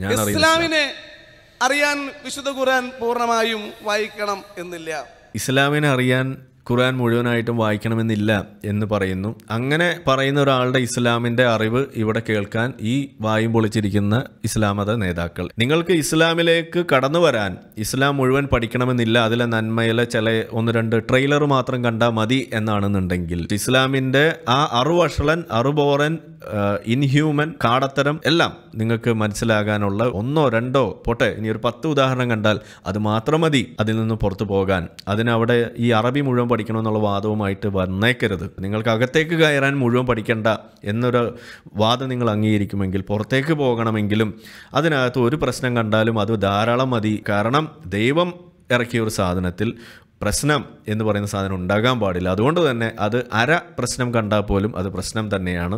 ഞാൻ ഇസ്ലാമിനെ അറിയാൻ വിശുദ്ധ ഖുർആൻ പൂർണ്ണമായും വായിക്കണം എന്നില്ല ഇസ്ലാമിനെ അറിയാൻ ഖുർആൻ മുഴുവനായിട്ടും വായിക്കണമെന്നില്ല എന്ന് പറയുന്നു അങ്ങനെ പറയുന്ന ഒരാളുടെ ഇസ്ലാമിൻ്റെ അറിവ് ഇവിടെ കേൾക്കാൻ ഈ വായും പൊളിച്ചിരിക്കുന്ന ഇസ്ലാമത നേതാക്കൾ നിങ്ങൾക്ക് ഇസ്ലാമിലേക്ക് കടന്നു വരാൻ ഇസ്ലാം മുഴുവൻ പഠിക്കണമെന്നില്ല അതിലെ നന്മയിലെ ചില ഒന്ന് രണ്ട് ട്രെയിലർ മാത്രം കണ്ടാൽ മതി എന്നാണെന്നുണ്ടെങ്കിൽ ഇസ്ലാമിൻ്റെ ആ അറുവഷളൻ അറുബോറൻ ഇൻഹ്യൂമൻ കാടത്തരം എല്ലാം നിങ്ങൾക്ക് മനസ്സിലാകാനുള്ള ഒന്നോ രണ്ടോ പോട്ടെ ഇനി ഒരു പത്ത് ഉദാഹരണം കണ്ടാൽ അത് മാത്രം മതി അതിൽ നിന്ന് പുറത്തു പോകാൻ അതിനവിടെ ഈ അറബി മുഴുവൻ പഠിക്കണമെന്നുള്ള വാദവുമായിട്ട് വന്നേക്കരുത് നിങ്ങൾക്ക് അകത്തേക്ക് കയറാൻ മുഴുവൻ പഠിക്കേണ്ട എന്നൊരു വാദം നിങ്ങൾ അംഗീകരിക്കുമെങ്കിൽ പുറത്തേക്ക് പോകണമെങ്കിലും അതിനകത്ത് ഒരു പ്രശ്നം കണ്ടാലും അത് ധാരാളം മതി കാരണം ദൈവം ഇറക്കിയ ഒരു സാധനത്തിൽ പ്രശ്നം എന്ന് പറയുന്ന സാധനം ഉണ്ടാകാൻ പാടില്ല അതുകൊണ്ട് തന്നെ അത് അര പ്രശ്നം കണ്ടാൽ പോലും അത് പ്രശ്നം തന്നെയാണ്